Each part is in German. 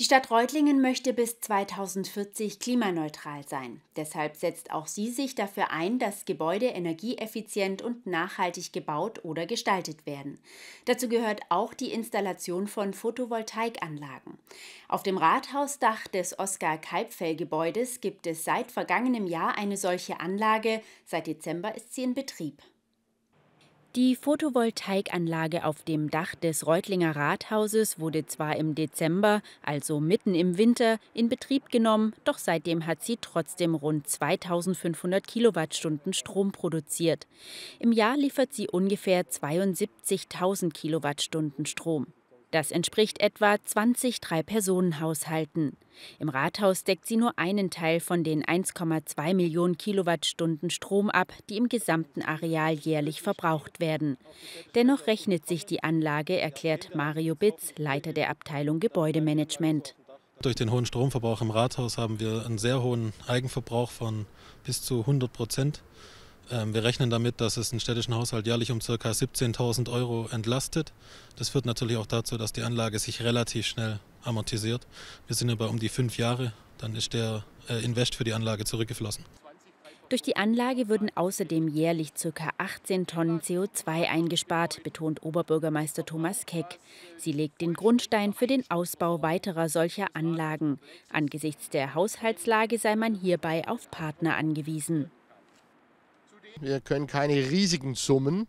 Die Stadt Reutlingen möchte bis 2040 klimaneutral sein. Deshalb setzt auch sie sich dafür ein, dass Gebäude energieeffizient und nachhaltig gebaut oder gestaltet werden. Dazu gehört auch die Installation von Photovoltaikanlagen. Auf dem Rathausdach des Oskar-Kalbfell-Gebäudes gibt es seit vergangenem Jahr eine solche Anlage. Seit Dezember ist sie in Betrieb. Die Photovoltaikanlage auf dem Dach des Reutlinger Rathauses wurde zwar im Dezember, also mitten im Winter, in Betrieb genommen, doch seitdem hat sie trotzdem rund 2500 Kilowattstunden Strom produziert. Im Jahr liefert sie ungefähr 72.000 Kilowattstunden Strom. Das entspricht etwa 20 Drei-Personen-Haushalten. Im Rathaus deckt sie nur einen Teil von den 1,2 Millionen Kilowattstunden Strom ab, die im gesamten Areal jährlich verbraucht werden. Dennoch rechnet sich die Anlage, erklärt Mario Bitz, Leiter der Abteilung Gebäudemanagement. Durch den hohen Stromverbrauch im Rathaus haben wir einen sehr hohen Eigenverbrauch von bis zu 100 Prozent. Ähm, wir rechnen damit, dass es den städtischen Haushalt jährlich um ca. 17.000 Euro entlastet. Das führt natürlich auch dazu, dass die Anlage sich relativ schnell amortisiert. Wir sind aber um die fünf Jahre, dann ist der äh, Invest für die Anlage zurückgeflossen. Durch die Anlage würden außerdem jährlich ca. 18 Tonnen CO2 eingespart, betont Oberbürgermeister Thomas Keck. Sie legt den Grundstein für den Ausbau weiterer solcher Anlagen. Angesichts der Haushaltslage sei man hierbei auf Partner angewiesen. Wir können keine riesigen Summen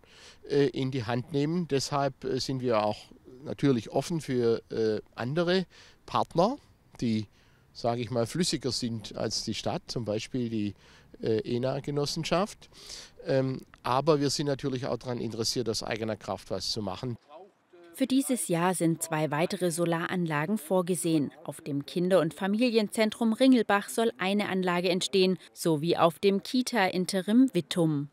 äh, in die Hand nehmen. Deshalb äh, sind wir auch natürlich offen für äh, andere Partner, die, sage ich mal, flüssiger sind als die Stadt, zum Beispiel die äh, ENA-Genossenschaft. Ähm, aber wir sind natürlich auch daran interessiert, aus eigener Kraft was zu machen. Für dieses Jahr sind zwei weitere Solaranlagen vorgesehen. Auf dem Kinder- und Familienzentrum Ringelbach soll eine Anlage entstehen, sowie auf dem Kita Interim Wittum.